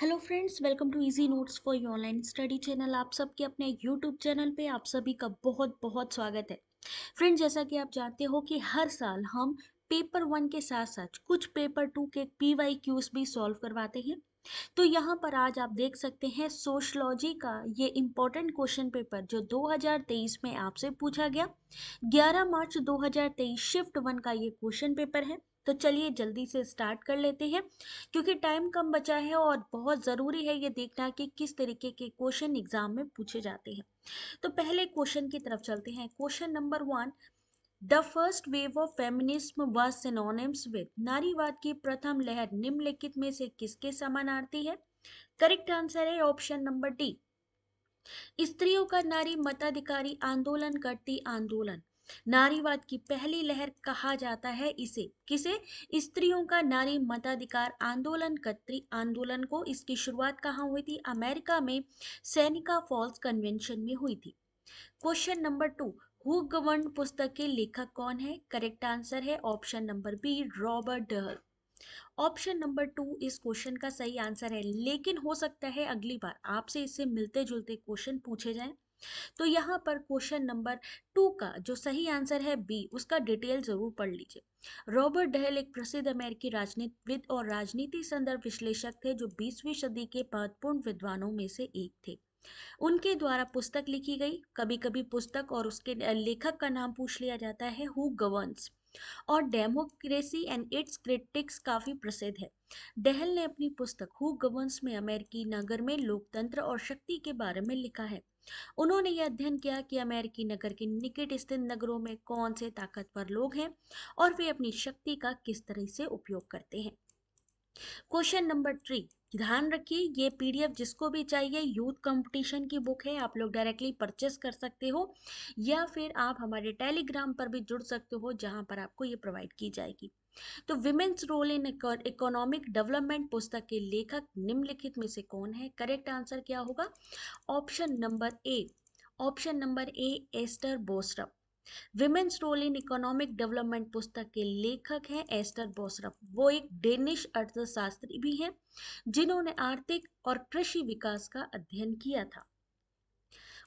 hello friends welcome to easy notes for your online study channel आप सबके अपने YouTube channel पे आप सभी का बहुत बहुत स्वागत है फ्रेंड्स जैसा कि आप जानते हो कि हर साल हम पेपर वन के साथ साथ कुछ पेपर टू के पी वाई क्यूज भी सॉल्व करवाते हैं तो यहाँ पर आज आप देख सकते हैं सोशलॉजी का ये इम्पोर्टेंट क्वेश्चन पेपर जो 2023 में आपसे पूछा गया 11 मार्च 2023 शिफ्ट वन का ये क्वेश्चन पेपर है तो चलिए जल्दी से स्टार्ट कर लेते हैं क्योंकि टाइम कम बचा है और बहुत ज़रूरी है ये देखना कि किस तरीके के क्वेश्चन एग्जाम में पूछे जाते हैं तो पहले क्वेश्चन की तरफ चलते हैं question number one the first wave of feminism synonyms with नारीवाद की प्रथम लहर निम्नलिखित में से किसके समानार्थी है करेक्ट आंसर है ऑप्शन नंबर डी स्त्रियों का नारी मताधिकारी आंदोलन करती आंदोलन नारीवाद की पहली लहर कहा जाता है इसे किसे स्त्रियों का नारी मताधिकार आंदोलन कत्री आंदोलन को इसकी शुरुआत कहाँ हुई थी अमेरिका में सैनिका फॉल्स कन्वेंशन में हुई थी question number two who govern पुस्तक के लेखक कौन है करेक्ट आंसर है option number B Robert Dahl option number two इस क्वेश्चन का सही आंसर है लेकिन हो सकता है अगली बार आपसे इससे मिलते जुलते क्वेश्चन पूछे जाएं तो यहाँ पर क्वेश्चन नंबर टू का जो सही आंसर है बी उसका डिटेल जरूर पढ़ लीजिए रॉबर्ट डहल एक प्रसिद्ध अमेरिकी राजनीतिविद और राजनीति संदर्भ विश्लेषक थे जो बीसवीं सदी के महत्वपूर्ण विद्वानों में से एक थे उनके द्वारा पुस्तक लिखी गई कभी कभी पुस्तक और उसके लेखक का नाम पूछ लिया जाता है हु गवर्न्स और डेमोक्रेसी एंड इट्स क्रिटिक्स काफ़ी प्रसिद्ध है डहल ने अपनी पुस्तक हु गवर्न्स में अमेरिकी नगर में लोकतंत्र और शक्ति के बारे में लिखा है उन्होंने यह अध्ययन किया कि अमेरिकी नगर के निकट स्थित नगरों में कौन से ताकतवर लोग हैं और वे अपनी शक्ति का किस तरह से उपयोग करते हैं क्वेश्चन नंबर थ्री ध्यान रखिए ये पीडीएफ जिसको भी चाहिए यूथ कंपटीशन की बुक है आप लोग डायरेक्टली परचेस कर सकते हो या फिर आप हमारे टेलीग्राम पर भी जुड़ सकते हो जहां पर आपको ये प्रोवाइड की जाएगी तो women's role in economic development पुस्तक के लेखक निम्नलिखित में से कौन है करेक्ट आंसर क्या होगा option number A option number A Ester Boserup women's role in economic development पुस्तक के लेखक हैं एस्टर बोसरफ वो एक डेनिश अर्थशास्त्री भी हैं जिन्होंने आर्थिक और कृषि विकास का अध्ययन किया था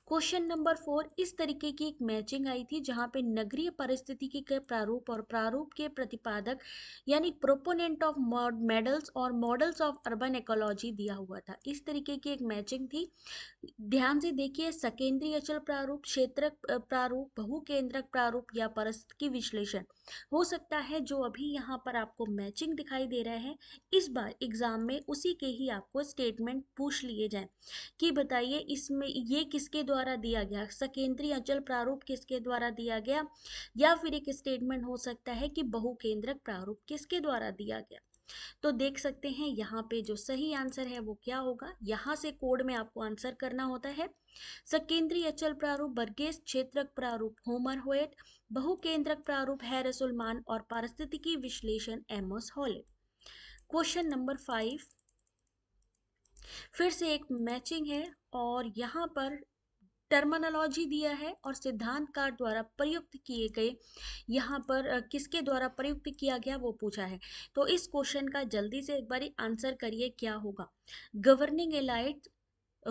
क्वेश्चन नंबर फोर इस तरीके की एक मैचिंग आई थी जहां पे नगरीय परिस्थिति के प्रारूप और प्रारूप के प्रतिपादक यानी प्रोपोनेंट ऑफ मेडल्स और मॉडल्स ऑफ अर्बन एकोलॉजी दिया हुआ था इस तरीके की एक मैचिंग थी ध्यान से देखिए सकेंद्रीय अचल प्रारूप क्षेत्र प्रारूप बहुकेंद्रक प्रारूप या परिस्थिति विश्लेषण हो सकता है जो अभी यहाँ पर आपको मैचिंग दिखाई दे रहा है इस बार एग्जाम में उसी के ही आपको स्टेटमेंट पूछ लिए जाए कि बताइए इसमें ये किसके द्वारा दिया गया सकेंद्रीय अचल प्रारूप किसके द्वारा दिया गया या फिर एक स्टेटमेंट हो सकता है कि बहुकेंद्रक प्रारूप किसके द्वारा दिया गया तो देख सकते हैं यहाँ पे जो सही आंसर है वो क्या होगा यहाँ से कोड में आपको आंसर करना होता है सकेंद्रीय अचल प्रारूप बर्गेस क्षेत्रक प्रारूप होमर होएट बहुकेंद्रक प्रारूप है रसुलमान और पारिस्थितिकी विश्लेषण Amos Hawley question number five फिर से एक मैचिंग है और यहाँ पर टर्मनोलॉजी दिया है और सिद्धांतकार द्वारा प्रयुक्त किए गए यहाँ पर किसके द्वारा प्रयुक्त किया गया वो पूछा है तो इस क्वेश्चन का जल्दी से एक बार आंसर करिए क्या होगा governing elite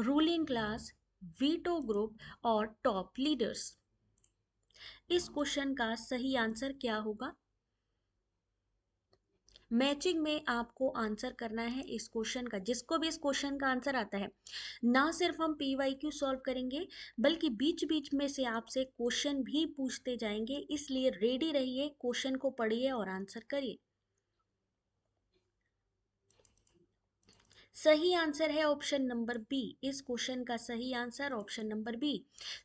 ruling class veto group और टॉप लीडर्स इस क्वेश्चन का सही आंसर क्या होगा मैचिंग में आपको आंसर करना है इस क्वेश्चन का जिसको भी इस क्वेश्चन का आंसर आता है ना सिर्फ हम पी वाई क्यू सॉल्व करेंगे बल्कि बीच बीच में से आपसे क्वेश्चन भी पूछते जाएंगे इसलिए रेडी रहिए क्वेश्चन को पढ़िए और आंसर करिए सही आंसर है ऑप्शन नंबर बी इस क्वेश्चन का सही आंसर ऑप्शन नंबर बी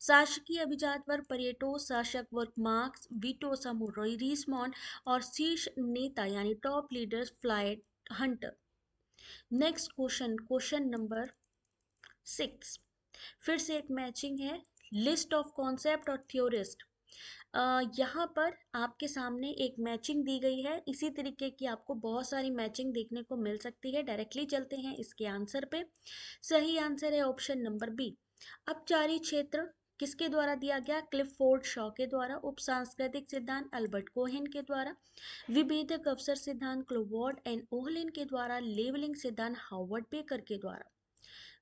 शासकीय अभिजात वर्ग पर्यटो शासक वर्ग मार्क्स वीटो समूह रिस्मॉन और शीर्ष नेता यानी top leaders Floyd Hunter next question question number six फिर से एक मैचिंग है लिस्ट ऑफ कॉन्सेप्ट और थियोरिस्ट यहाँ पर आपके सामने एक मैचिंग दी गई है इसी तरीके की आपको बहुत सारी मैचिंग देखने को मिल सकती है डायरेक्टली चलते हैं इसके आंसर पे सही आंसर है ऑप्शन नंबर बी अपचारी क्षेत्र किसके द्वारा दिया गया क्लिफोर्ड शॉ के द्वारा उप सांस्कृतिक सिद्धांत अल्बर्ट कोहेन के द्वारा विभेदक अवसर सिद्धांत क्लोवॉर्ड एंड ओहलिन के द्वारा लेवलिंग सिद्धांत हावर्ड बेकर के द्वारा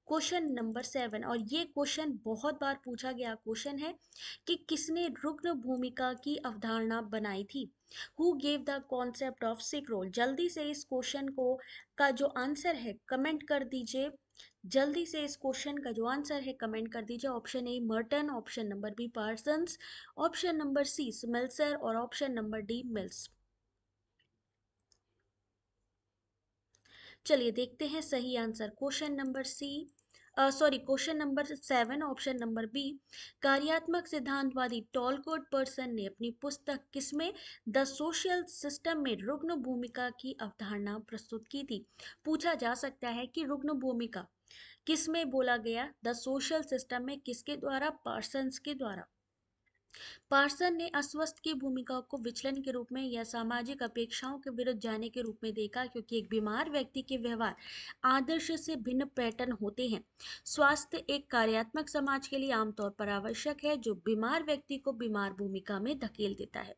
क्वेश्चन नंबर सेवन और ये क्वेश्चन बहुत बार पूछा गया क्वेश्चन है कि किसने रुग्ण भूमिका की अवधारणा बनाई थी who gave the concept of sick role जल्दी से इस क्वेश्चन को का जो आंसर है कमेंट कर दीजिए जल्दी से इस क्वेश्चन का जो आंसर है कमेंट कर दीजिए option A Merton option number B Parsons option number C Smelser और ऑप्शन नंबर डी मिल्स चलिए देखते हैं सही answer question number C sorry question number seven option number B कार्यात्मक सिद्धांतवादी टॉलकोट पर्सन ने अपनी पुस्तक किसमें द सोशल सिस्टम में रुग्ण भूमिका की अवधारणा प्रस्तुत की थी पूछा जा सकता है कि रुग्ण भूमिका किसमें बोला गया द सोशल सिस्टम में किसके द्वारा पर्सन के द्वारा पार्सन ने अस्वस्थ की भूमिका को विचलन के रूप में या सामाजिक अपेक्षाओं के विरुद्ध जाने के रूप में देखा क्योंकि एक बीमार व्यक्ति के व्यवहार आदर्श से भिन्न पैटर्न होते हैं स्वास्थ्य एक कार्यात्मक समाज के लिए आमतौर पर आवश्यक है जो बीमार व्यक्ति को बीमार भूमिका में धकेल देता है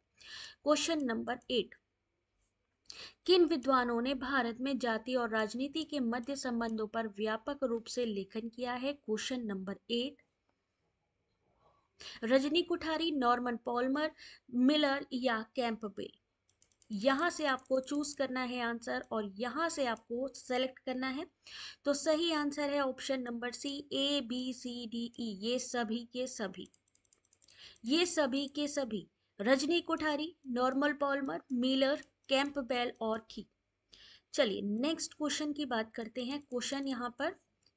क्वेश्चन नंबर एट किन विद्वानों ने भारत में जाति और राजनीति के मध्य संबंधों पर व्यापक रूप से लेखन किया है question number eight Rajni Kothari Norman Palmer Miller या कैंपबेल यहां से आपको चूज करना है आंसर और यहां से आपको सेलेक्ट करना है तो सही आंसर है option number C A B C D E ये सभी के सभी ये सभी के सभी Rajni Kothari Norman Palmer Miller Campbell और की चलिए नेक्स्ट क्वेश्चन की बात करते हैं क्वेश्चन यहां पर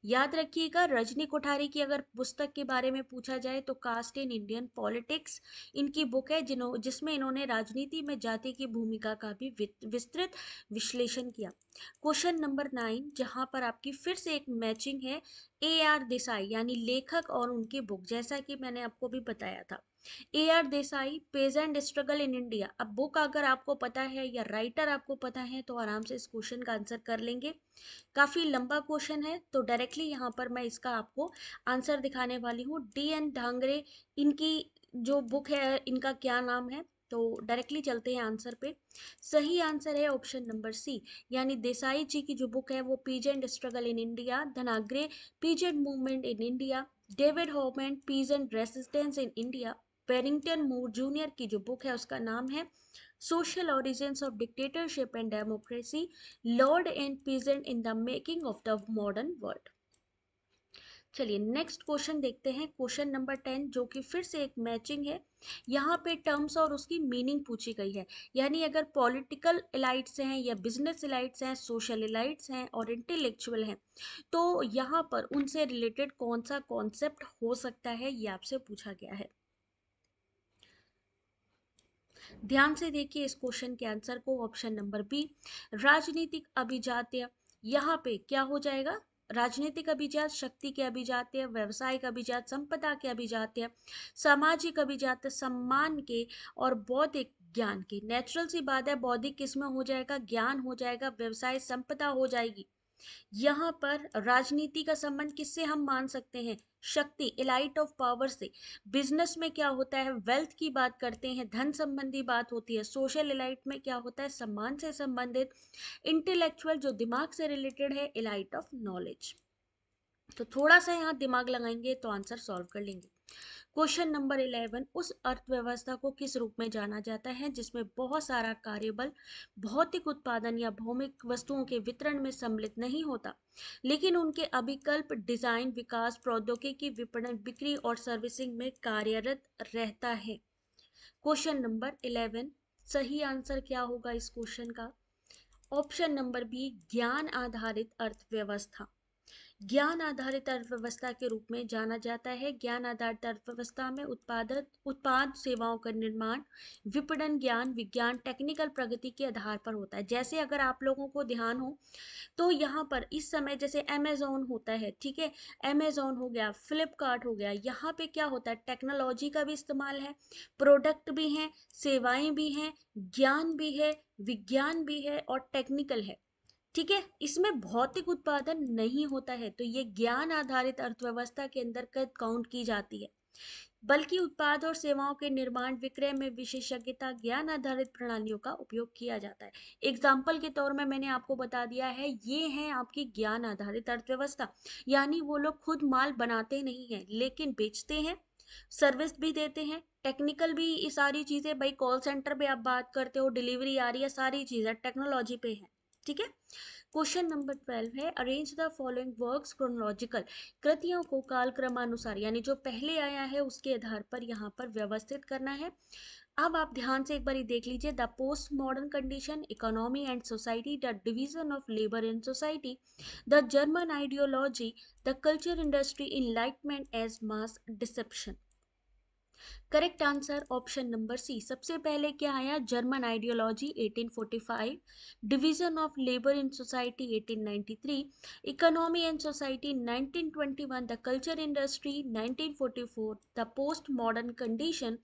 याद रखिएगा रजनी कोठारी की अगर पुस्तक के बारे में पूछा जाए तो कास्ट इन इंडियन पॉलिटिक्स इनकी बुक है जिन्हों जिसमें इन्होंने राजनीति में जाति की भूमिका का भी विस्तृत विश्लेषण किया क्वेश्चन नंबर नाइन जहां पर आपकी फिर से एक मैचिंग है ए आर देसाई यानी लेखक और उनकी बुक जैसा कि मैंने आपको भी बताया था A R Desai page and struggle in India अब बुक अगर आपको पता है या राइटर आपको पता है तो आराम से इस क्वेश्चन का आंसर कर लेंगे काफ़ी लंबा क्वेश्चन है तो डायरेक्टली यहाँ पर मैं इसका आपको आंसर दिखाने वाली हूँ डी एन ढांगरे इनकी जो बुक है इनका क्या नाम है तो डायरेक्टली चलते हैं आंसर पे सही आंसर है ऑप्शन नंबर सी यानी देसाई जी की जो बुक है वो peasant struggle in India Dhanagare peasant movement in India David peas peasant resistance in India Barrington Moore Junior की जो बुक है उसका नाम है social origins of dictatorship and democracy lord and peasant in the making of the modern world चलिए next question देखते हैं question number ten जो कि फिर से एक मैचिंग है यहाँ पे टर्म्स और उसकी मीनिंग पूछी गई है यानी अगर पॉलिटिकल इलाइट्स हैं या बिजनेस इलाइट्स हैं सोशल इलाइट्स हैं और इंटेलेक्चुअल हैं तो यहाँ पर उनसे रिलेटेड कौन सा कॉन्सेप्ट हो सकता है ये आपसे पूछा गया है ध्यान से देखिए इस क्वेश्चन के आंसर को ऑप्शन नंबर बी राजनीतिक अभिजात्य यहाँ पे क्या हो जाएगा राजनीतिक अभिजात शक्ति के अभिजात्य व्यवसायिक अभिजात संपदा के अभिजात्य सामाजिक अभिजात सम्मान के और बौद्धिक ज्ञान के नेचुरल सी बात है बौद्धिक किस्म हो जाएगा ज्ञान हो जाएगा व्यवसाय संपदा हो जाएगी यहाँ पर राजनीति का संबंध किससे हम मान सकते हैं शक्ति इलाइट ऑफ पावर से बिजनेस में क्या होता है वेल्थ की बात करते हैं धन संबंधी बात होती है सोशल इलाइट में क्या होता है सम्मान से संबंधित इंटेलेक्चुअल जो दिमाग से रिलेटेड है इलाइट ऑफ नॉलेज तो थोड़ा सा यहाँ दिमाग लगाएंगे तो आंसर सॉल्व कर लेंगे क्वेश्चन नंबर इलेवन उस अर्थव्यवस्था को किस रूप में जाना जाता है जिसमें बहुत सारा कार्यबल भौतिक उत्पादन या भौमिक वस्तुओं के वितरण में सम्मिलित नहीं होता लेकिन उनके अभिकल्प डिजाइन विकास प्रौद्योगिकी विपणन बिक्री और सर्विसिंग में कार्यरत रहता है क्वेश्चन नंबर इलेवन सही आंसर क्या होगा इस क्वेश्चन का ऑप्शन नंबर बी ज्ञान आधारित अर्थव्यवस्था ज्ञान आधारित अर्थव्यवस्था के रूप में जाना जाता है ज्ञान आधारित अर्थव्यवस्था में उत्पादक उत्पाद सेवाओं का निर्माण विपणन ज्ञान विज्ञान टेक्निकल प्रगति के आधार पर होता है जैसे अगर आप लोगों को ध्यान हो तो यहाँ पर इस समय जैसे अमेजोन होता है ठीक है अमेजोन हो गया फ्लिपकार्ट हो गया यहाँ पे क्या होता है टेक्नोलॉजी का भी इस्तेमाल है प्रोडक्ट भी हैं सेवाएं भी हैं ज्ञान भी है विज्ञान भी है और टेक्निकल है ठीक है इसमें भौतिक उत्पादन नहीं होता है तो ये ज्ञान आधारित अर्थव्यवस्था के अंदर काउंट की जाती है बल्कि उत्पाद और सेवाओं के निर्माण विक्रय में विशेषज्ञता ज्ञान आधारित प्रणालियों का उपयोग किया जाता है एग्जाम्पल के तौर में मैंने आपको बता दिया है ये है आपकी ज्ञान आधारित अर्थव्यवस्था यानी वो लोग खुद माल बनाते नहीं है लेकिन बेचते हैं सर्विस भी देते हैं टेक्निकल भी सारी चीज़ें भाई कॉल सेंटर पे आप बात करते हो डिलीवरी आ रही है सारी चीज़ें टेक्नोलॉजी पे है ठीक है क्वेश्चन नंबर ट्वेल्व है arrange the following works chronological कृतियों को काल क्रमानुसार यानी जो पहले आया है उसके आधार पर यहाँ पर व्यवस्थित करना है अब आप ध्यान से एक बार देख लीजिए the post modern condition economy and society the division of labour in society the German ideology the culture industry enlightenment as mass deception correct answer option number C सबसे पहले क्या आया German ideology 1845 division of labour in society 1893 economy and society 1921 the culture industry 1944 the post modern condition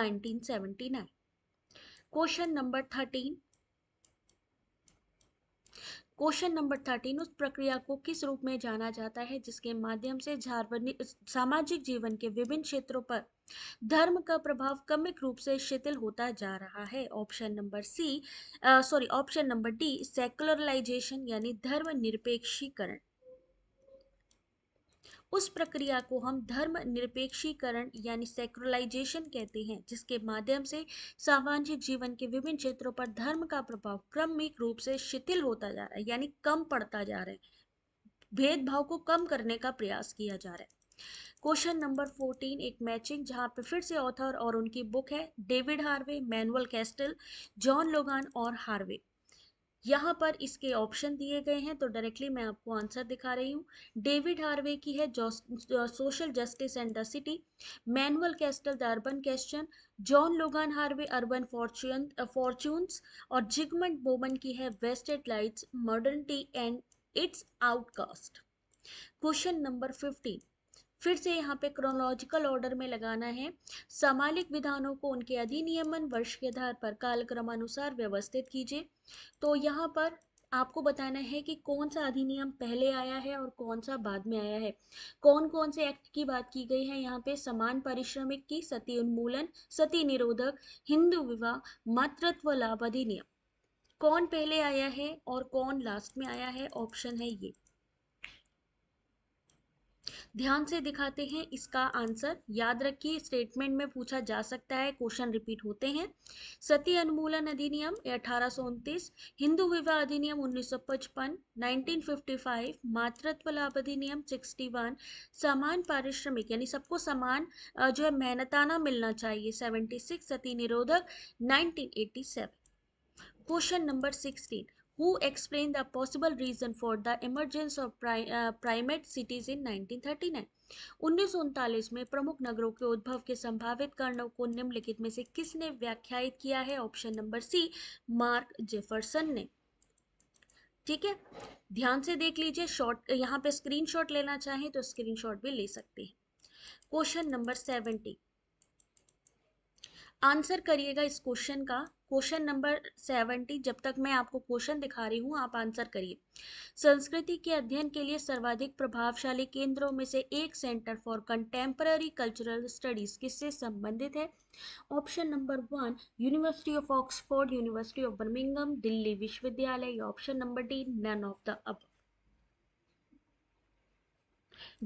1979 question number thirteen question number thirteen उस प्रक्रिया को किस रूप में जाना जाता है जिसके माध्यम से झारवनी सामाजिक जीवन के विभिन्न क्षेत्रों पर धर्म का प्रभाव क्रमिक रूप से शिथिल होता जा रहा है option number C sorry option number D secularization यानी धर्म निरपेक्षीकरण उस प्रक्रिया को हम धर्म निरपेक्षीकरण यानी सेक्युलराइजेशन कहते हैं जिसके माध्यम से सामाजिक जीवन के विभिन्न क्षेत्रों पर धर्म का प्रभाव क्रमिक रूप से शिथिल होता जा रहा है यानी कम पड़ता जा रहा है भेदभाव को कम करने का प्रयास किया जा रहा है क्वेश्चन नंबर फोर्टीन एक मैचिंग जहां पे फिर से ऑथर और उनकी बुक है David Harvey Manuel Castells John Logan और हार्वे यहाँ पर इसके ऑप्शन दिए गए हैं तो डायरेक्टली मैं आपको आंसर दिखा रही हूँ डेविड हार्वे की है social justice and the city Manuel Castells the urban question John Logan Harvey urban fortune fortunes और जिगमंड बोमन की है wasted lights modernity and its outcast question number fifteen फिर से यहाँ पे क्रोनोलॉजिकल ऑर्डर में लगाना है सामालिक विधानों को उनके अधिनियमन वर्ष के आधार पर कालक्रमानुसार व्यवस्थित कीजिए तो यहाँ पर आपको बताना है कि कौन सा अधिनियम पहले आया है और कौन सा बाद में आया है कौन कौन से एक्ट की बात की गई है यहाँ पे समान पारिश्रमिक की सती उन्मूलन सती निरोधक हिंदू विवाह मातृत्व लाभ अधिनियम कौन पहले आया है और कौन लास्ट में आया है ऑप्शन है ये ध्यान से दिखाते हैं इसका आंसर याद रखिए स्टेटमेंट में पूछा जा सकता है क्वेश्चन रिपीट होते हैं सती अनुमूलन अधिनियम अठारह हिंदू विवाह अधिनियम 1955 1955 मातृत्व लाभ अधिनियम 61 समान पारिश्रमिक यानी सबको समान जो है मेहनताना मिलना चाहिए 76 सती निरोधक 1987 question number sixteen who explained the possible reason for the emergence of uh, primate cities in 1939 उन्नीस में प्रमुख नगरों के उद्भव के संभावित कारणों को निम्नलिखित में से किसने व्याख्यायित किया है option number C Mark Jefferson ने ठीक है ध्यान से देख लीजिए शॉर्ट यहाँ पे स्क्रीनशॉट लेना चाहे तो स्क्रीनशॉट भी ले सकते हैं क्वेश्चन नंबर सेवेंटी आंसर करिएगा इस क्वेश्चन का क्वेश्चन नंबर सेवेंटी जब तक मैं आपको क्वेश्चन दिखा रही हूँ आप आंसर करिए संस्कृति के अध्ययन के लिए सर्वाधिक प्रभावशाली केंद्रों में से एक centre for contemporary cultural studies किससे संबंधित है option number one university of Oxford university of Birmingham Delhi विश्वविद्यालय option number D none of the अब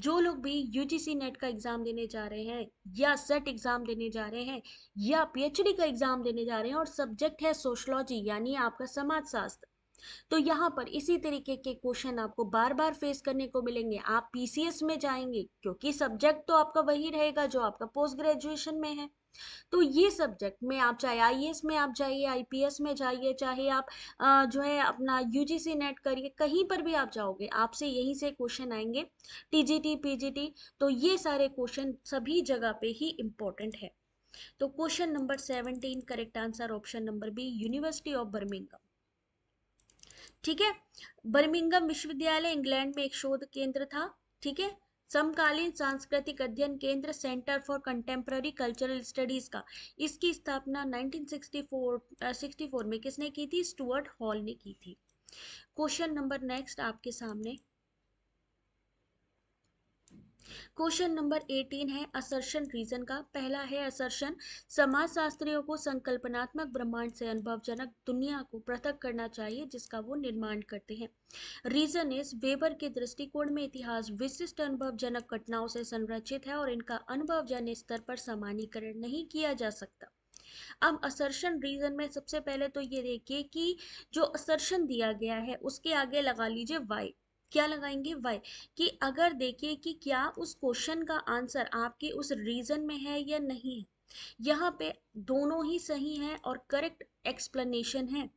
जो लोग भी यूजीसी नेट का एग्ज़ाम देने जा रहे हैं या सेट एग्ज़ाम देने जा रहे हैं या डी का एग्ज़ाम देने जा रहे हैं और सब्जेक्ट है सोशलॉजी यानी आपका शास्त्र तो यहाँ पर इसी तरीके के क्वेश्चन आपको बार बार फेस करने को मिलेंगे आप पीसीएस में जाएंगे क्योंकि सब्जेक्ट तो आपका वही रहेगा जो आपका पोस्ट ग्रेजुएशन में है तो ये सब्जेक्ट में आप चाहे आई में आप जाइए आई में जाइए चाहे आप जो है अपना यू नेट करिए कहीं पर भी आप जाओगे आपसे यहीं से क्वेश्चन आएंगे टी पीजीटी तो ये सारे क्वेश्चन सभी जगह पे ही इम्पोर्टेंट है तो question number seventeen correct answer option number B university of Birmingham ठीक है बर्मिंगम विश्वविद्यालय इंग्लैंड में एक शोध केंद्र था ठीक है समकालीन सांस्कृतिक अध्ययन केंद्र centre for contemporary cultural studies का इसकी स्थापना 1964 uh, 64 में किसने की थी स्टुअर्ट हॉल ने की थी क्वेश्चन नंबर नेक्स्ट आपके सामने क्वेश्चन नंबर एटीन है असर्शन रीजन का पहला है असर्शन समाजशास्त्रियों को संकल्पनात्मक ब्रह्मांड से अनुभवजनक दुनिया को पृथक करना चाहिए जिसका वो निर्माण करते हैं रीजन इस वेबर के दृष्टिकोण में इतिहास विशिष्ट अनुभवजनक घटनाओं से संरचित है और इनका अनुभवजन स्तर पर सामान्यकरण नहीं किया जा सकता अब असर्शन रीजन में सबसे पहले तो ये देखिए कि जो असर्शन दिया गया है उसके आगे लगा लीजिए वाई क्या लगाएंगे वाई कि अगर देखिए कि क्या उस क्वेश्चन का आंसर आपके उस रीजन में है या नहीं है यहाँ पे दोनों ही सही हैं और करेक्ट एक्सप्लेनेशन है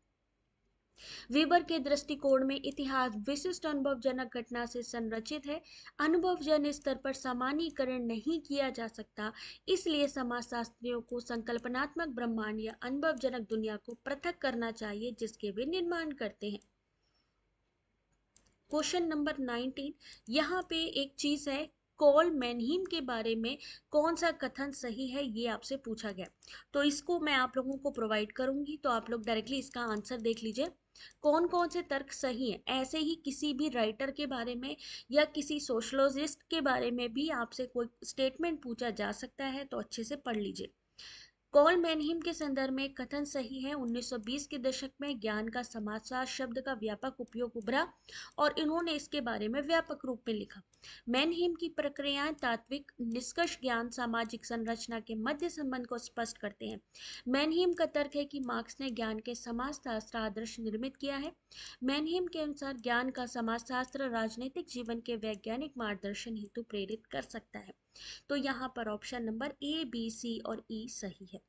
वेबर के दृष्टिकोण में इतिहास विशिष्ट अनुभवजनक घटना से संरचित है अनुभवजन स्तर पर सामान्यकरण नहीं किया जा सकता इसलिए समाजशास्त्रियों को संकल्पनात्मक ब्रह्मांड या अनुभवजनक दुनिया को पृथक करना चाहिए जिसके वे निर्माण करते हैं क्वेश्चन नंबर नाइनटीन यहाँ पे एक चीज़ है कॉल मैनहीम के बारे में कौन सा कथन सही है ये आपसे पूछा गया तो इसको मैं आप लोगों को प्रोवाइड करूंगी तो आप लोग डायरेक्टली इसका आंसर देख लीजिए कौन कौन से तर्क सही हैं ऐसे ही किसी भी राइटर के बारे में या किसी सोशलॉजिस्ट के बारे में भी आपसे कोई स्टेटमेंट पूछा जा सकता है तो अच्छे से पढ़ लीजिए कॉल मैनहिम के संदर्भ में कथन सही है 1920 के दशक में ज्ञान का समाचार शब्द का व्यापक उपयोग उभरा और इन्होंने इसके बारे में व्यापक रूप में लिखा मैनहिम की प्रक्रियाएं तात्विक निष्कर्ष ज्ञान सामाजिक संरचना के मध्य संबंध को स्पष्ट करते हैं मैनहिम का तर्क है कि मार्क्स ने ज्ञान के समाजशास्त्र आदर्श निर्मित किया है मैनहिम के अनुसार ज्ञान का समाजशास्त्र राजनीतिक जीवन के वैज्ञानिक मार्गदर्शन हेतु प्रेरित कर सकता है तो यहाँ पर option number A B C और ई e सही है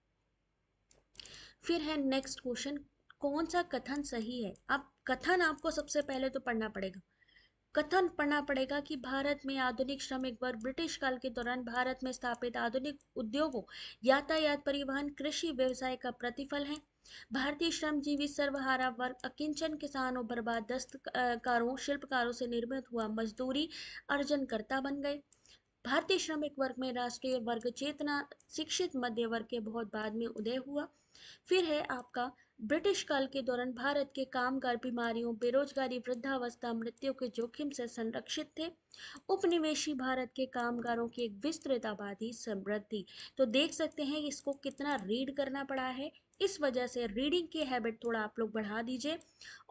फिर है नेक्स्ट क्वेश्चन कौन सा कथन सही है अब कथन आपको सबसे पहले तो पढ़ना पड़ेगा कथन पढ़ना पड़ेगा कि भारत में आधुनिक श्रमिक वर्ग ब्रिटिश काल के दौरान भारत में स्थापित आधुनिक उद्योगों यातायात परिवहन कृषि व्यवसाय का प्रतिफल है भारतीय श्रमजीवी सर्वहारा वर्ग अकिंचन किसानों बर्बाद दस्तकारों शिल्पकारों से निर्मित हुआ मजदूरी अर्जनकर्ता बन गए भारतीय श्रमिक वर्ग में राष्ट्रीय वर्ग चेतना शिक्षित मध्य वर्ग के बहुत बाद में उदय हुआ फिर है आपका ब्रिटिश काल के दौरान भारत के कामगार बीमारियों बेरोजगारी वृद्धावस्था मृत्यु के जोखिम से संरक्षित थे उपनिवेशी भारत के कामगारों की एक विस्तृत आबादी समृद्धि तो देख सकते हैं इसको कितना रीड करना पड़ा है इस वजह से रीडिंग की हैबिट थोड़ा आप लोग बढ़ा दीजिए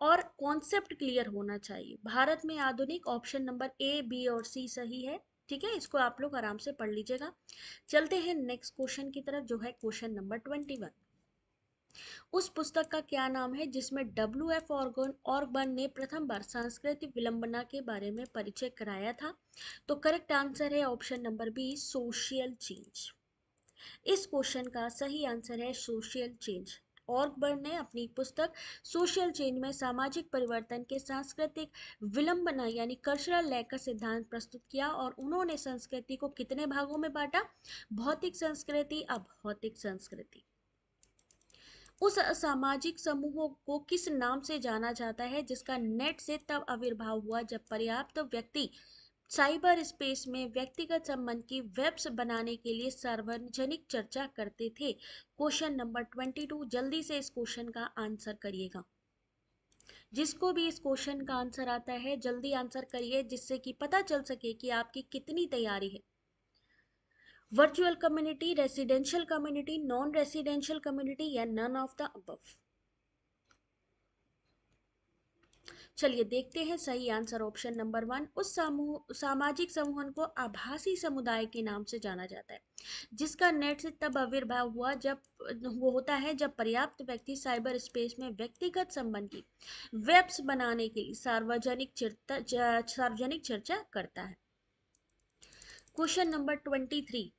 और कॉन्सेप्ट क्लियर होना चाहिए भारत में आधुनिक ऑप्शन नंबर ए बी और सी सही है ठीक है इसको आप लोग आराम से पढ़ लीजिएगा चलते हैं नेक्स्ट क्वेश्चन की तरफ जो है क्वेश्चन नंबर ट्वेंटी वन उस पुस्तक का क्या नाम है जिसमें डब्ल्यू एफ ऑर्गन ऑर्गन ने प्रथम बार सांस्कृतिक विलंबना के बारे में परिचय कराया था तो करेक्ट आंसर है option number B social change इस क्वेश्चन का सही आंसर है सोशियल चेंज ऑर्गबर्ग ने अपनी पुस्तक सोशल चेंज में सामाजिक परिवर्तन के सांस्कृतिक विलंबना यानी कल्चरल लैक का सिद्धांत प्रस्तुत किया और उन्होंने संस्कृति को कितने भागों में बांटा भौतिक संस्कृति अभौतिक संस्कृति उस सामाजिक समूहों को किस नाम से जाना जाता है जिसका नेट से तब आविर्भाव हुआ जब पर्याप्त व्यक्ति साइबर स्पेस में व्यक्तिगत संबंध की वेब्स बनाने के लिए सार्वजनिक चर्चा करते थे क्वेश्चन नंबर ट्वेंटी टू जल्दी से इस क्वेश्चन का आंसर करिएगा जिसको भी इस क्वेश्चन का आंसर आता है जल्दी आंसर करिए जिससे कि पता चल सके कि आपकी कितनी तैयारी है virtual community residential community non residential community या नन ऑफ द अबव चलिए देखते हैं सही आंसर ऑप्शन नंबर वन उस समूह सामाजिक समूहन को आभासी समुदाय के नाम से जाना जाता है जिसका नेट से तब आविर्भाव हुआ जब वो होता है जब पर्याप्त व्यक्ति साइबर स्पेस में व्यक्तिगत संबंधी वेब्स बनाने के लिए सार्वजनिक चर्चा सार्वजनिक चर्चा करता है क्वेश्चन नंबर ट्वेंटी थ्री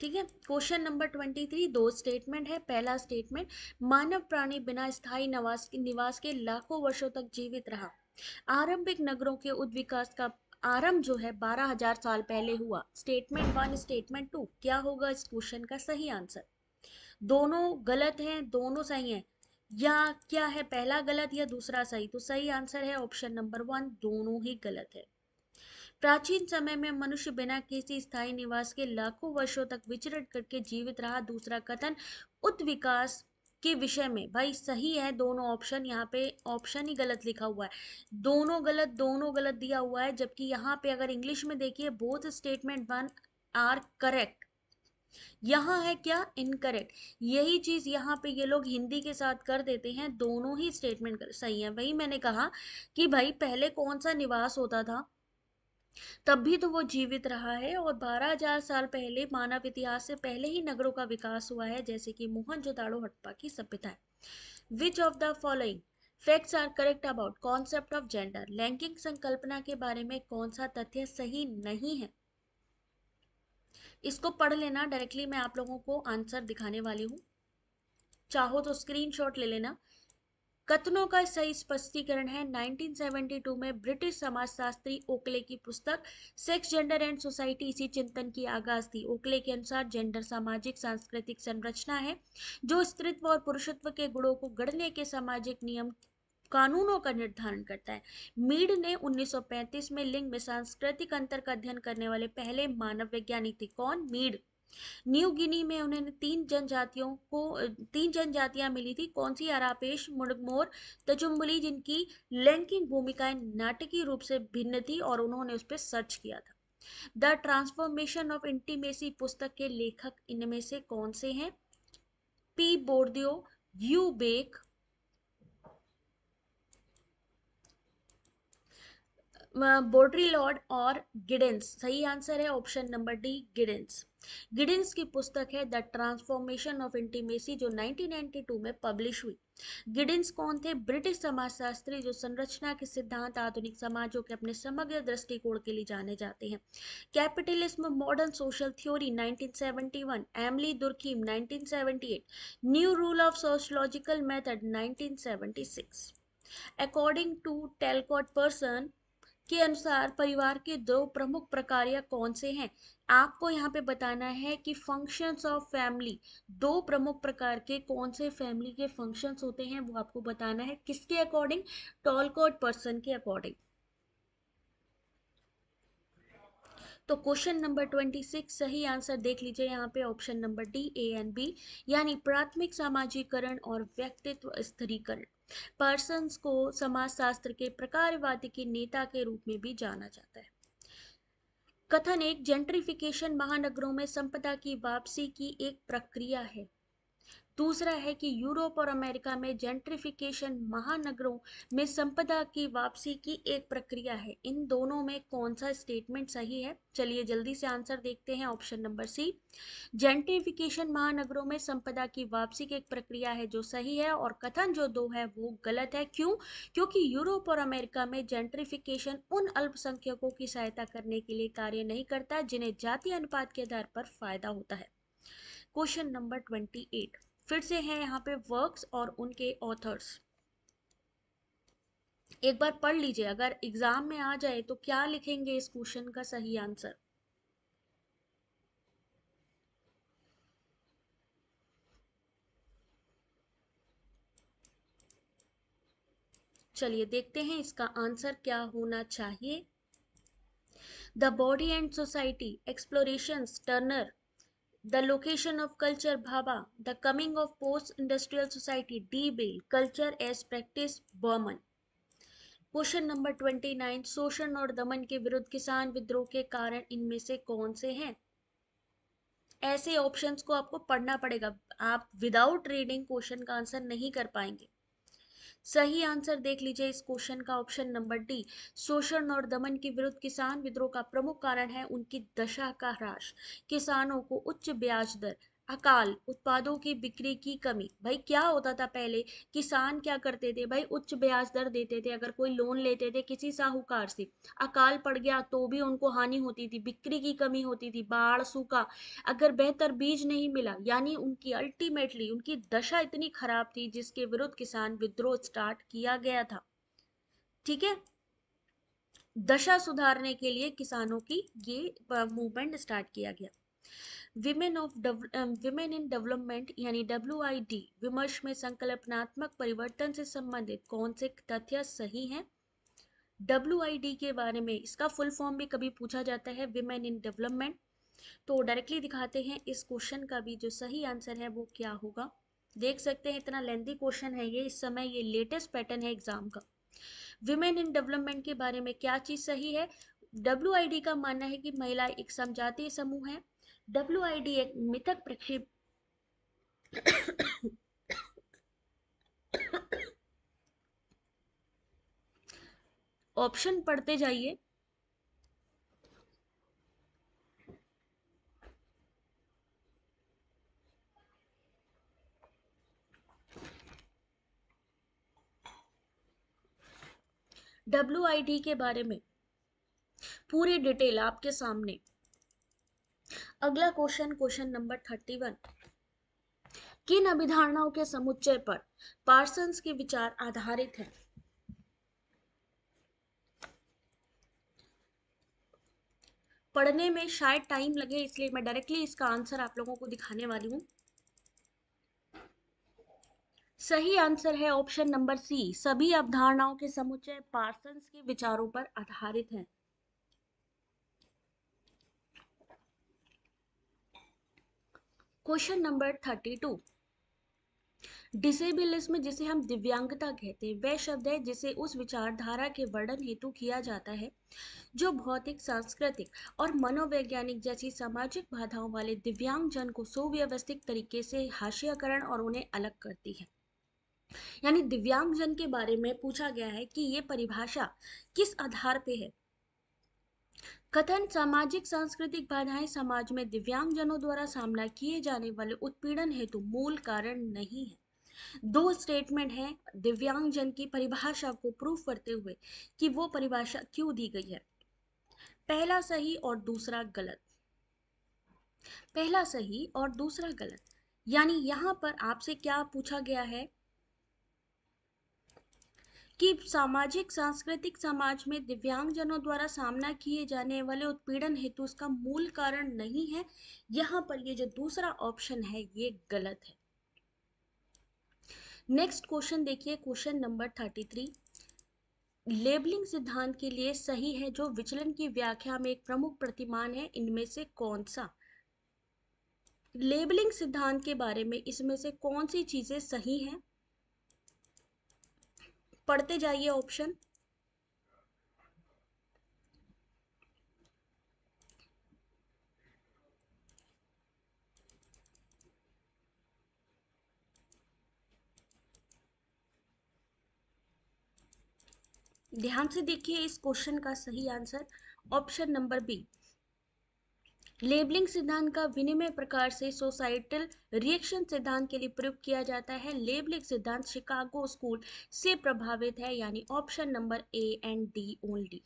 ठीक है क्वेश्चन नंबर ट्वेंटी थ्री दो स्टेटमेंट है पहला स्टेटमेंट मानव प्राणी बिना स्थायी निवास निवास के लाखों वर्षों तक जीवित रहा आरंभिक नगरों के उद्विकास का आरंभ जो है बारह हजार साल पहले हुआ स्टेटमेंट वन स्टेटमेंट टू क्या होगा इस क्वेश्चन का सही आंसर दोनों गलत हैं दोनों सही हैं या क्या है पहला गलत या दूसरा सही तो सही आंसर है ऑप्शन नंबर वन दोनों ही गलत है प्राचीन समय में मनुष्य बिना किसी स्थायी निवास के लाखों वर्षों तक विचरण करके जीवित रहा दूसरा कथन उत्विकास के विषय में भाई सही है दोनों ऑप्शन यहाँ पे ऑप्शन ही गलत लिखा हुआ है दोनों गलत दोनों गलत दिया हुआ है जबकि यहाँ पे अगर इंग्लिश में देखिए both statement one are correct यहाँ है क्या इनकरेक्ट यही चीज यहाँ पे ये लोग हिंदी के साथ कर देते हैं दोनों ही स्टेटमेंट सही है वही मैंने कहा कि भाई पहले कौन सा निवास होता था तब भी तो वो जीवित रहा है और 12000 साल पहले मानव इतिहास से पहले ही नगरों का विकास हुआ है जैसे कि मोहनजोदाड़ो हड़प्पा की सभ्यता which of the following facts are correct about concept of gender लैंगिक संकल्पना के बारे में कौन सा तथ्य सही नहीं है इसको पढ़ लेना डायरेक्टली मैं आप लोगों को आंसर दिखाने वाली हूँ चाहो तो स्क्रीनशॉट ले लेना कथनों का सही स्पष्टीकरण है 1972 में ब्रिटिश समाजशास्त्री ओकले की पुस्तक सेक्स जेंडर एंड सोसाइटी इसी चिंतन की आगाज थी ओकले के अनुसार जेंडर सामाजिक सांस्कृतिक संरचना है जो स्त्रित्व और पुरुषत्व के गुणों को गढ़ने के सामाजिक नियम कानूनों का निर्धारण करता है मीड ने 1935 में लिंग में सांस्कृतिक अंतर का अध्ययन करने वाले पहले मानव वैज्ञानिक थे कौन मीड न्यू गिनी में उन्हें तीन जनजातियों को तीन जनजातियां मिली थी कौन सी अरापेश मुड़मोर तजुम्बली जिनकी लैंकिंग भूमिकाएं नाटकीय रूप से भिन्न थी और उन्होंने उस पर सर्च किया था द ट्रांसफॉर्मेशन ऑफ इंटीमेसी पुस्तक के लेखक इनमें से कौन से हैं P Bourdieu U Beck lord और गिडेंस सही आंसर है option number D Giddens Giddens की पुस्तक है द ट्रांसफॉर्मेशन ऑफ इंटीमेसी जो 1992 में पब्लिश हुई गिडेंस कौन थे ब्रिटिश समाजशास्त्री जो संरचना के सिद्धांत आधुनिक समाजों के अपने समग्र दृष्टिकोण के लिए जाने जाते हैं capitalism modern social theory 1971 Emile Durkheim 1978 new rule of sociological method 1976 according to Talcott Parson के अनुसार परिवार के दो प्रमुख प्रकार या कौन से हैं आपको यहाँ पे बताना है कि फंक्शंस ऑफ फैमिली दो प्रमुख प्रकार के कौन से फैमिली के फंक्शंस होते हैं वो आपको बताना है किसके अकॉर्डिंग टॉलकॉट पर्सन के अकॉर्डिंग तो क्वेश्चन नंबर ट्वेंटी सिक्स सही आंसर देख लीजिए यहाँ पे option number D A and B यानी प्राथमिक समाजीकरण और व्यक्तित्व स्तरीकरण पर्सन को समाजशास्त्र के प्रकारवादी के नेता के रूप में भी जाना जाता है कथन एक जेंट्रिफिकेशन महानगरों में संपदा की वापसी की एक प्रक्रिया है दूसरा है कि यूरोप और अमेरिका में जेंट्रिफिकेशन महानगरों में संपदा की वापसी की एक प्रक्रिया है इन दोनों में कौन सा स्टेटमेंट सही है चलिए जल्दी से आंसर देखते हैं ऑप्शन नंबर सी जेंट्रिफिकेशन महानगरों में संपदा की वापसी की एक प्रक्रिया है जो सही है और कथन जो दो है वो गलत है क्यों क्योंकि यूरोप और अमेरिका में जेंट्रिफिकेशन उन अल्पसंख्यकों की सहायता करने के लिए कार्य नहीं करता जिन्हें जाति अनुपात के आधार पर फायदा होता है क्वेश्चन नंबर ट्वेंटी एट फिर से है यहाँ पे वर्क्स और उनके ऑथर्स एक बार पढ़ लीजिए अगर एग्जाम में आ जाए तो क्या लिखेंगे इस क्वेश्चन का सही आंसर चलिए देखते हैं इसका आंसर क्या होना चाहिए the body and society exploration Turner the location of culture Bhabha the coming of post industrial society D Bell culture as practice Bauman question number twenty nine शोषण और दमन के विरुद्ध किसान विद्रोह के कारण इनमें से कौन से हैं ऐसे ऑप्शंस को आपको पढ़ना पड़ेगा आप विदाउट रीडिंग क्वेश्चन का आंसर नहीं कर पाएंगे सही आंसर देख लीजिए इस क्वेश्चन का ऑप्शन नंबर डी शोषण और दमन के विरुद्ध किसान विद्रोह का प्रमुख कारण है उनकी दशा का ह्रास किसानों को उच्च ब्याज दर अकाल उत्पादों की बिक्री की कमी भाई क्या होता था पहले किसान क्या करते थे भाई उच्च ब्याज दर देते थे अगर कोई लोन लेते थे किसी साहूकार से अकाल पड़ गया तो भी उनको हानि होती थी बिक्री की कमी होती थी बाढ़ सूखा अगर बेहतर बीज नहीं मिला यानी उनकी अल्टीमेटली उनकी दशा इतनी खराब थी जिसके विरुद्ध किसान विद्रोह स्टार्ट किया गया था ठीक है दशा सुधारने के लिए किसानों की ये मूवमेंट स्टार्ट किया गया women of women in development यानी डब्ल्यू विमर्श में संकल्पनात्मक परिवर्तन से संबंधित कौन से तथ्य सही हैं डब्ल्यू के बारे में इसका फुल फॉर्म भी कभी पूछा जाता है विमेन इन डेवलपमेंट तो डायरेक्टली दिखाते हैं इस क्वेश्चन का भी जो सही आंसर है वो क्या होगा देख सकते हैं इतना लेंदी क्वेश्चन है ये इस समय ये लेटेस्ट पैटर्न है एग्जाम का विमेन इन डेवलपमेंट के बारे में क्या चीज़ सही है डब्ल्यू का मानना है कि महिला एक समझाती समूह है डब्ल्यू आई डी एक मिथक प्रक्षेप ऑप्शन पढ़ते जाइए डब्ल्यू के बारे में पूरी डिटेल आपके सामने अगला question question number thirty one किन अभिधारणाओं के समुच्चय पर पार्सन्स के विचार आधारित हैं पढ़ने में शायद टाइम लगे इसलिए मैं डायरेक्टली इसका आंसर आप लोगों को दिखाने वाली हूं सही आंसर है ऑप्शन नंबर सी सभी अवधारणाओं के समुच्चय पार्सन्स के विचारों पर आधारित हैं question number thirty two disable इसमें जिसे हम दिव्यांगता कहते हैं वह शब्द है जिसे उस विचारधारा के वर्णन हेतु किया जाता है जो भौतिक सांस्कृतिक और मनोवैज्ञानिक जैसी सामाजिक बाधाओं वाले दिव्यांग जन को सुव्यवस्थित तरीके से हाशियाकरण और उन्हें अलग करती है यानी दिव्यांग जन के बारे में पूछा गया है कि ये परिभाषा किस आधार पे है कथन सामाजिक सांस्कृतिक बाधाएं समाज में दिव्यांगजनों द्वारा सामना किए जाने वाले उत्पीड़न हेतु मूल कारण नहीं है दो स्टेटमेंट दिव्यांग दिव्यांगजन की परिभाषा को प्रूफ करते हुए कि वो परिभाषा क्यों दी गई है पहला सही और दूसरा गलत पहला सही और दूसरा गलत यानी यहाँ पर आपसे क्या पूछा गया है कि सामाजिक सांस्कृतिक समाज में दिव्यांगजनों द्वारा सामना किए जाने वाले उत्पीड़न हेतु उसका मूल कारण नहीं है यहाँ पर ये जो दूसरा ऑप्शन है ये गलत है नेक्स्ट क्वेश्चन देखिए question number thirty three labelling सिद्धांत के लिए सही है जो विचलन की व्याख्या में एक प्रमुख प्रतिमान है इनमें से कौन सा लेबलिंग सिद्धांत के बारे में इसमें से कौन सी चीज़ें सही हैं पढ़ते जाइए ऑप्शन ध्यान से देखिए इस क्वेश्चन का सही answer option number B labelling सिद्धांत का विनिमय प्रकार से सोसाइटल रिएक्शन सिद्धांत के लिए प्रयोग किया जाता है लेबलिंग सिद्धांत शिकागो स्कूल से प्रभावित है यानी option number A and D only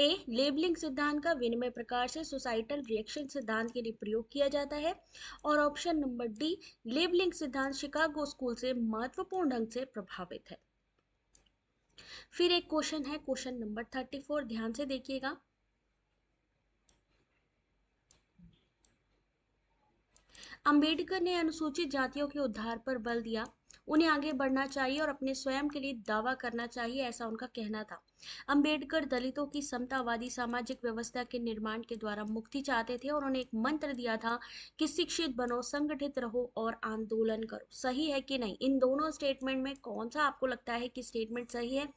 A labelling सिद्धांत का विनिमय प्रकार से सोसाइटल रिएक्शन सिद्धांत के लिए प्रयोग किया जाता है और ऑप्शन नंबर डी लेबलिंग सिद्धांत शिकागो स्कूल से महत्वपूर्ण ढंग से प्रभावित है फिर एक क्वेश्चन है क्वेश्चन नंबर थर्टी फोर ध्यान से देखिएगा अंबेडकर ने अनुसूचित जातियों के उद्धार पर बल दिया उन्हें आगे बढ़ना चाहिए और अपने स्वयं के लिए दावा करना चाहिए ऐसा उनका कहना था अंबेडकर दलितों की समतावादी सामाजिक व्यवस्था के निर्माण के द्वारा मुक्ति चाहते थे और उन्हें एक मंत्र दिया था कि शिक्षित बनो संगठित रहो और आंदोलन करो सही है कि नहीं इन दोनों स्टेटमेंट में कौन सा आपको लगता है कि स्टेटमेंट सही है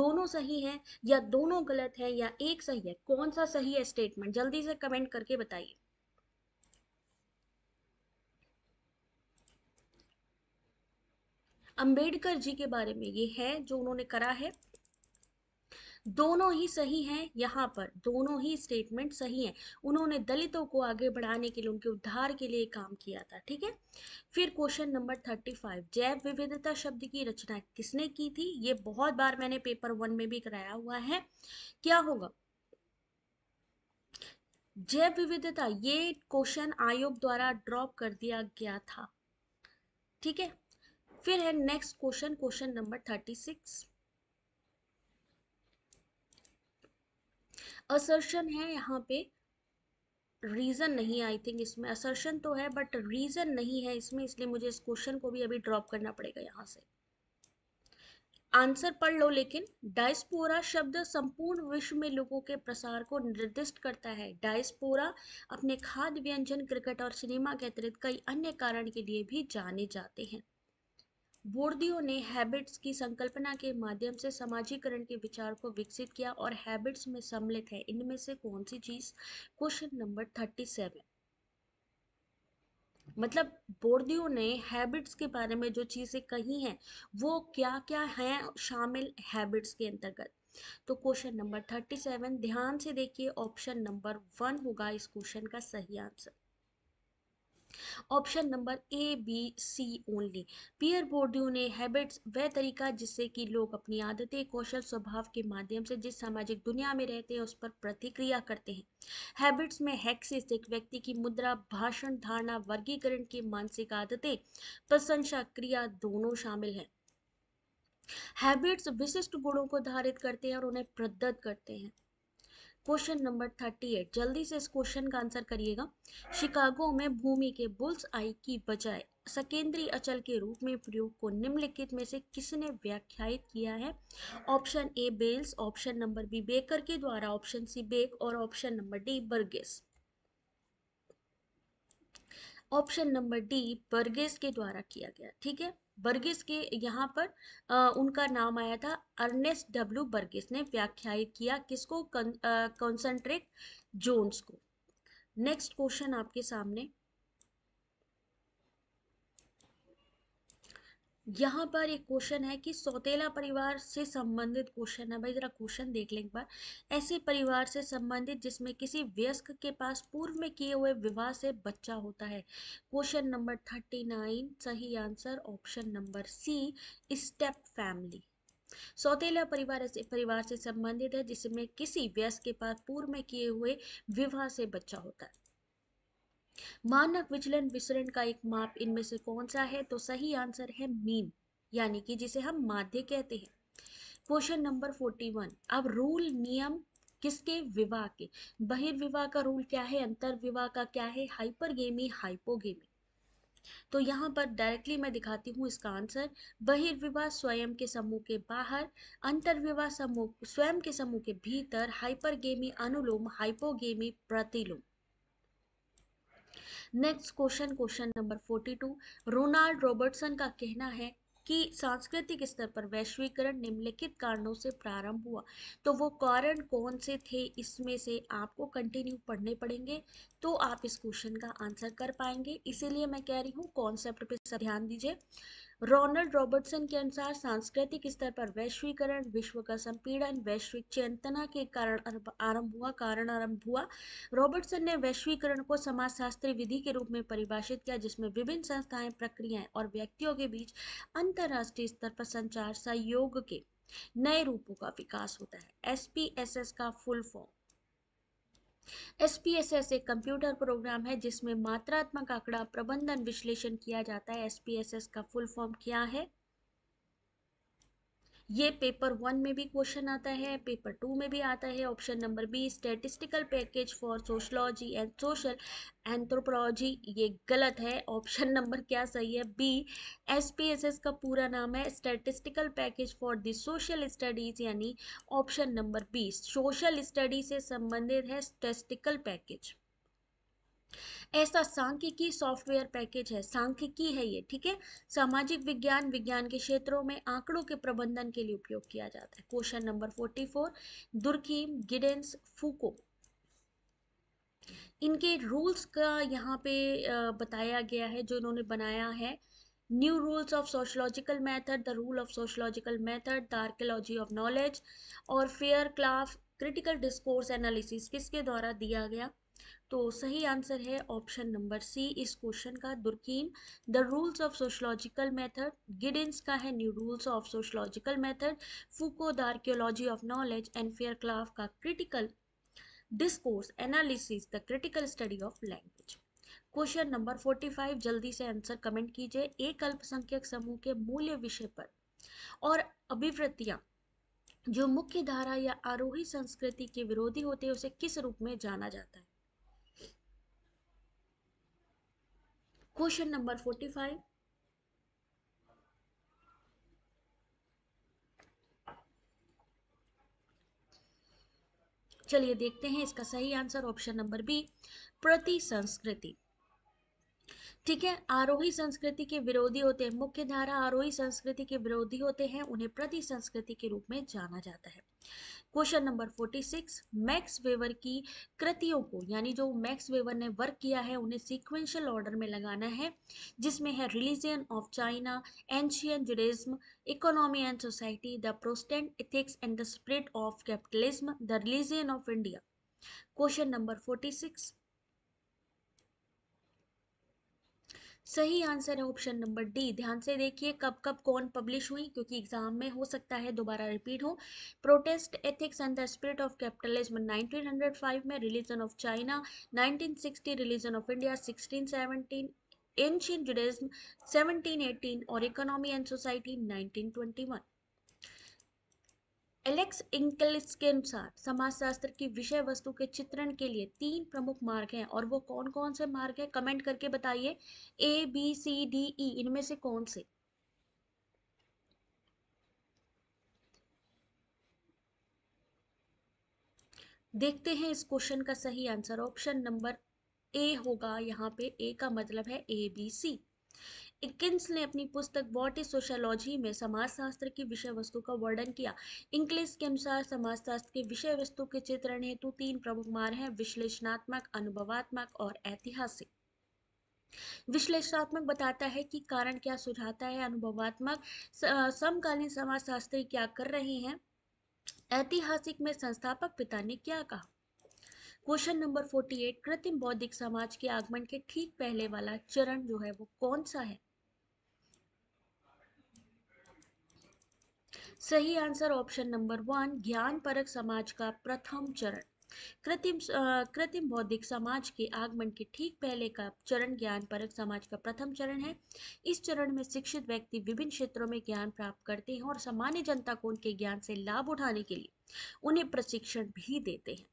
दोनों सही है या दोनों गलत है या एक सही है कौन सा सही है स्टेटमेंट जल्दी से कमेंट करके बताइए अंबेडकर जी के बारे में ये है जो उन्होंने करा है दोनों ही सही हैं यहाँ पर दोनों ही स्टेटमेंट सही हैं उन्होंने दलितों को आगे बढ़ाने के लिए उनके उद्धार के लिए काम किया था ठीक है फिर क्वेश्चन नंबर थर्टी फाइव जैव विविधता शब्द की रचना किसने की थी ये बहुत बार मैंने पेपर वन में भी कराया हुआ है क्या होगा जैव विविधता ये क्वेश्चन आयोग द्वारा ड्रॉप कर दिया गया था ठीक है फिर है next question question number thirty six assertion है यहाँ पे रीज़न नहीं आई थिंक इसमें असर्शन तो है बट रीज़न नहीं है इसमें इसलिए मुझे इस क्वेश्चन को भी अभी ड्रॉप करना पड़ेगा यहाँ से आंसर पढ़ लो लेकिन डायस्पोरा शब्द संपूर्ण विश्व में लोगों के प्रसार को निर्दिष्ट करता है डायस्पोरा अपने खाद्य व्यंजन क्रिकेट और सिनेमा के अतिरिक्त कई अन्य कारण के लिए भी जाने जाते हैं बोर्डियो ने हैबिट्स की संकल्पना के माध्यम से समाजीकरण के विचार को विकसित किया और हैबिट्स में सम्मिलित है इनमें से कौन सी चीज क्वेश्चन नंबर थर्टी सेवन मतलब बोर्डियो ने हैबिट्स के बारे में जो चीज़ें कही हैं वो क्या क्या हैं शामिल हैबिट्स के अंतर्गत तो क्वेश्चन नंबर थर्टी सेवन ध्यान से देखिए ऑप्शन नंबर वन होगा इस क्वेश्चन का सही answer option number A B C only Pierre Bourdieu ने हैबिट्स वह तरीका जिससे कि लोग अपनी आदतें कौशल स्वभाव के माध्यम से जिस सामाजिक दुनिया में रहते हैं उस पर प्रतिक्रिया करते हैं हैबिट्स में हैक्सिस एक व्यक्ति की मुद्रा भाषण धारणा वर्गीकरण की मानसिक आदतें प्रशंसा क्रिया दोनों शामिल हैं हैबिट्स विशिष्ट गुणों को धारित करते हैं और उन्हें प्रदत्त करते हैं क्वेश्चन नंबर थर्टी एट जल्दी से इस क्वेश्चन का आंसर करिएगा शिकागो में भूमि के बुल्स आई की बजाय सकेंद्री अचल के रूप में प्रयोग को निम्नलिखित में से किसने व्याख्यात किया है option A Bales option number B Becker के द्वारा ऑप्शन सी बेक और option number D Burgess option number D Burgess के द्वारा किया गया ठीक है बर्गिस के यहाँ पर आ, उनका नाम आया था अर्नेस्ट डब्ल्यू बर्गिस ने व्याख्यायित किया किसको कंसंट्रेट जोन्स को नेक्स्ट क्वेश्चन आपके सामने यहाँ पर एक क्वेश्चन है कि सौतेला परिवार से संबंधित क्वेश्चन है भाई जरा क्वेश्चन देख लें एक बार ऐसे परिवार से संबंधित जिसमें किसी व्यस्क के पास पूर्व में किए हुए विवाह से बच्चा होता है क्वेश्चन नंबर थर्टी नाइन सही answer option number C step family सौतेला परिवार ऐसे परिवार से संबंधित है जिसमें किसी व्यस्क के पास पूर्व में किए हुए विवाह से बच्चा होता है मानक विचलन विसरण का एक माप इनमें से कौन सा है तो सही आंसर है मीन यानी कि जिसे हम माध्य कहते हैं क्वेश्चन नंबर फोर्टी वन अब रूल नियम किसके विवाह के बहिर्विवाह का रूल क्या है अंतर विवाह का क्या है हाइपरगेमी हाइपोगेमी तो यहाँ पर डायरेक्टली मैं दिखाती हूँ इसका आंसर बहिर्विवाह स्वयं के समूह के बाहर अंतर्विवाह समूह स्वयं के समूह के भीतर हाइपरगेमी अनुलोम हाइपोगेमी प्रतिलोम next question question number 42 Ronald Robertson का कहना है कि सांस्कृतिक स्तर पर वैश्वीकरण निम्नलिखित कारणों से प्रारंभ हुआ तो वो कारण कौन से थे इसमें से आपको कंटिन्यू पढ़ने पड़ेंगे तो आप इस क्वेश्चन का आंसर कर पाएंगे इसीलिए मैं कह रही हूँ कॉन्सेप्ट पे ध्यान दीजिए रोनल्ड रॉबर्टसन के अनुसार सांस्कृतिक स्तर पर वैश्वीकरण विश्व का संपीड़न वैश्विक चेतना के कारण आरंभ हुआ कारण आरंभ हुआ रॉबर्टसन ने वैश्वीकरण को समाजशास्त्री विधि के रूप में परिभाषित किया जिसमें विभिन्न संस्थाएं प्रक्रियाएं और व्यक्तियों के बीच अंतर्राष्ट्रीय स्तर पर संचार सहयोग के नए रूपों का विकास होता है एस का फुल फॉर्म एस एक कंप्यूटर प्रोग्राम है जिसमें मात्रात्मक आंकड़ा प्रबंधन विश्लेषण किया जाता है एस का फुल फॉर्म क्या है ये पेपर वन में भी क्वेश्चन आता है पेपर टू में भी आता है option number B statistical package for sociology and social anthropology ये गलत है ऑप्शन नंबर क्या सही है बी एसपीएसएस का पूरा नाम है statistical package for the social studies यानी option number B social study से संबंधित है स्टेटिस्टिकल पैकेज ऐसा सांख्यिकी सॉफ्टवेयर पैकेज है सांख्यिकी है ये ठीक है सामाजिक विज्ञान विज्ञान के क्षेत्रों में आंकड़ों के प्रबंधन के लिए उपयोग किया जाता है question number forty four Durkheim Giddens Foucault इनके रूल्स का यहाँ पे बताया गया है जो इन्होंने बनाया है new rules of sociological method the rule of sociological method the archaeology of knowledge और Fairclough critical discourse analysis किसके द्वारा दिया गया तो सही आंसर है ऑप्शन नंबर सी इस क्वेश्चन का Durkheim the rules of sociological method Giddens का है new rules of sociological method Foucault the archaeology of knowledge and Fairclough का critical discourse analysis the critical study of language question number forty five जल्दी से answer comment कीजिए एक अल्पसंख्यक समूह के मूल्य विषय पर और अभिवृत्तियां जो मुख्य धारा या आरोही संस्कृति के विरोधी होते हैं उसे किस रूप में जाना जाता है क्वेश्चन नंबर फोर्टी फाइव चलिए देखते हैं इसका सही आंसर ऑप्शन नंबर बी प्रति संस्कृति ठीक है आरोही संस्कृति के विरोधी होते हैं मुख्य धारा आरोही संस्कृति के विरोधी होते हैं उन्हें प्रति संस्कृति के रूप में जाना जाता है क्वेश्चन नंबर 46 मैक्स वेवर की कृतियों को यानी जो मैक्स वेवर ने वर्क किया है उन्हें सीक्वेंशियल ऑर्डर में लगाना है जिसमें है religion of China ancient Judaism economy and society the Protestant ethics and the spirit of capitalism the religion of India question number 46 सही आंसर है ऑप्शन नंबर डी ध्यान से देखिए कब कब कौन पब्लिश हुई क्योंकि एग्जाम में हो सकता है दोबारा रिपीट हो Protestant ethics and the spirit of capitalism 1905 में religion of China 1960 religion of India 1617 ancient Judaism 1718 और economy and society 1921 Alex Inkeles के अनुसार समाजशास्त्र की विषय वस्तु के चित्रण के लिए तीन प्रमुख मार्ग हैं और वो कौन कौन से मार्ग हैं कमेंट करके बताइए ए बी सी डी ई इनमें से कौन से देखते हैं इस क्वेश्चन का सही आंसर ऑप्शन नंबर ए होगा यहाँ पे ए का मतलब है ए बी सी इकिन्स ने अपनी पुस्तक बॉटी सोशियोलॉजी में समाजशास्त्र की विषय वस्तु का वर्णन किया इंग्लिस के अनुसार समाजशास्त्र के विषय वस्तु के चित्रण हेतु तीन प्रमुख मार्ग हैं विश्लेषणात्मक अनुभवात्मक और ऐतिहासिक विश्लेषणात्मक बताता है कि कारण क्या सुझाता है अनुभवात्मक समकालीन समाजशास्त्री क्या कर रहे हैं ऐतिहासिक में संस्थापक पिता ने क्या कहा क्वेश्चन नंबर 48 कृत्रिम बौद्धिक समाज के आगमन के ठीक पहले वाला चरण जो है वो कौन सा है सही आंसर ऑप्शन नंबर वन ज्ञान परक समाज का प्रथम चरण कृत्रिम कृत्रिम बौद्धिक समाज के आगमन के ठीक पहले का चरण ज्ञान परक समाज का प्रथम चरण है इस चरण में शिक्षित व्यक्ति विभिन्न क्षेत्रों में ज्ञान प्राप्त करते हैं और सामान्य जनता को उनके ज्ञान से लाभ उठाने के लिए उन्हें प्रशिक्षण भी देते हैं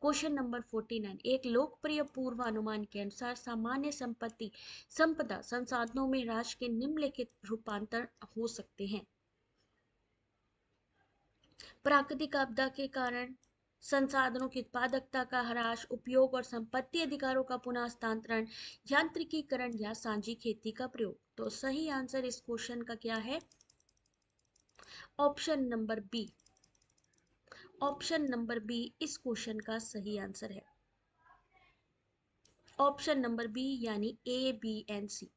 क्वेश्चन नंबर फोर्टी नाइन एक लोकप्रिय पूर्वानुमान के अनुसार सामान्य संपत्ति संपदा संसाधनों में राष्ट्र के निम्नलिखित रूपांतर हो सकते हैं प्राकृतिक आपदा के कारण संसाधनों की उत्पादकता का हराश उपयोग और संपत्ति अधिकारों का पुनः स्थानांतरण यांत्रिकीकरण या सांझी खेती का प्रयोग तो सही आंसर इस क्वेश्चन का क्या है option number B option number B इस क्वेश्चन का सही आंसर है ऑप्शन नंबर बी यानी ए बी एंड सी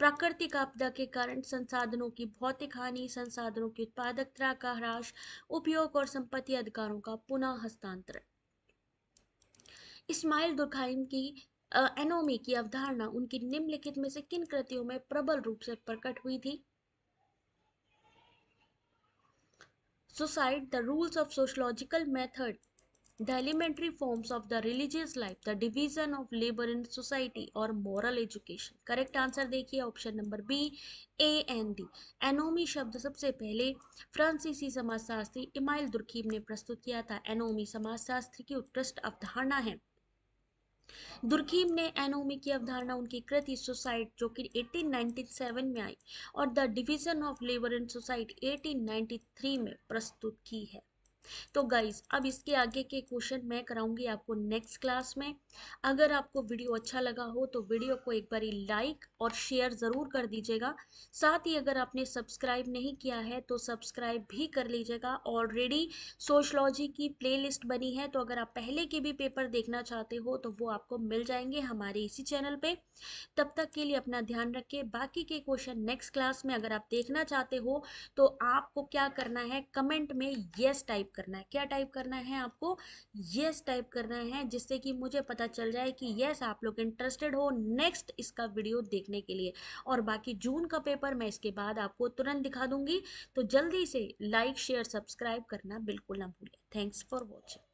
प्राकृतिक आपदा के कारण संसाधनों की भौतिक हानि संसाधनों की उत्पादकता का ह्रास उपयोग और संपत्ति अधिकारों का पुनः हस्तांतरण इस्माइल दुर्खाइम की एनोमी की अवधारणा उनकी निम्नलिखित में से किन कृतियों में प्रबल रूप से प्रकट हुई थी suicide the rules of sociological method the elementary forms of the religious life the division of labor in society or moral education correct answer dekhiye option number b a and d anomie shabd sabse pehle francisi samajshastri emile durkheim ne prastut kiya tha anomie samajshastri ki utkrisht avdharna hai Durkheim ने anomie की अवधारणा उनकी कृति सोसाइट जो कि 1897 में आई और the division of labour in society 1893 में प्रस्तुत की है तो गाइज अब इसके आगे के क्वेश्चन मैं कराऊंगी आपको नेक्स्ट क्लास में अगर आपको वीडियो अच्छा लगा हो तो वीडियो को एक बारी लाइक और शेयर ज़रूर कर दीजिएगा साथ ही अगर आपने सब्सक्राइब नहीं किया है तो सब्सक्राइब भी कर लीजिएगा ऑलरेडी सोशलॉजी की प्लेलिस्ट बनी है तो अगर आप पहले के भी पेपर देखना चाहते हो तो वो आपको मिल जाएंगे हमारे इसी चैनल पर तब तक के लिए अपना ध्यान रखें बाकी के क्वेश्चन नेक्स्ट क्लास में अगर आप देखना चाहते हो तो आपको क्या करना है कमेंट में येस टाइप टाइप करना है क्या टाइप करना है आपको येस yes टाइप करना है जिससे कि मुझे पता चल जाए कि येस yes, आप लोग इंटरेस्टेड हो नेक्स्ट इसका वीडियो देखने के लिए और बाकी जून का पेपर मैं इसके बाद आपको तुरंत दिखा दूंगी तो जल्दी से लाइक शेयर सब्सक्राइब करना बिल्कुल ना भूलें थैंक्स फॉर वॉचिंग